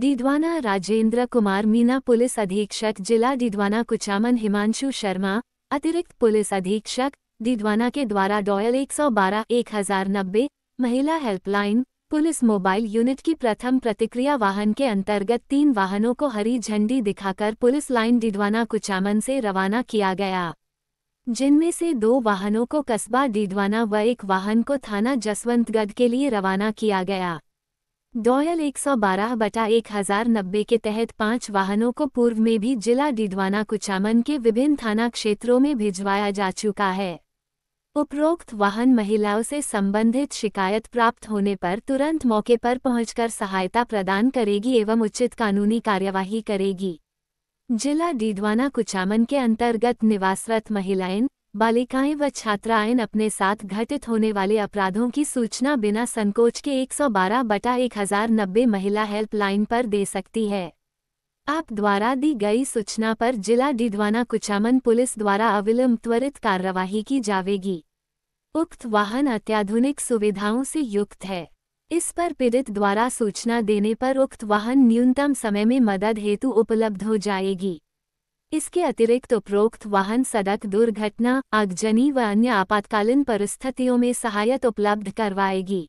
Didwana Rajendra Kumar Meena police अधीक्षक जिला डीडवाना कुचामन हिमांशु शर्मा अतिरिक्त पुलिस अधीक्षक डीडवाना के द्वारा डॉयल एक सौ बारह एक हजार नब्बे महिला हेल्पलाइन पुलिस मोबाइल यूनिट की प्रथम प्रतिक्रिया वाहन के अंतर्गत तीन वाहनों को हरी झंडी दिखाकर पुलिस लाइन डीडवाना कुचामन से रवाना किया गया जिनमें से दो वाहनों को कस्बा डीडवाना व एक वाहन को थाना जसवंतगढ़ के लिए रवाना किया गया डॉयल 112 बटा एक हजार नब्बे के तहत पांच वाहनों को पूर्व में भी जिला डिडवाना कुचामन के विभिन्न थाना क्षेत्रों में भिजवाया जा चुका है उपरोक्त वाहन महिलाओं से संबंधित शिकायत प्राप्त होने पर तुरंत मौके पर पहुंचकर सहायता प्रदान करेगी एवं उचित कानूनी कार्यवाही करेगी जिला डीडवाना कुचामन के अंतर्गत निवासरत महिलाएं बालिकाएं व छात्राएं अपने साथ घटित होने वाले अपराधों की सूचना बिना संकोच के 112 बटा एक महिला हेल्पलाइन पर दे सकती है आप द्वारा दी गई सूचना पर जिला डिडवाना कुचामन पुलिस द्वारा अविलंब त्वरित कार्यवाही की जाएगी उक्त वाहन अत्याधुनिक सुविधाओं से युक्त है इस पर पीड़ित द्वारा सूचना देने पर उक्त वाहन न्यूनतम समय में मदद हेतु उपलब्ध हो जाएगी इसके अतिरिक्त उपरोक्त वाहन सड़क दुर्घटना आगजनी व अन्य आपातकालीन परिस्थितियों में सहायता उपलब्ध करवाएगी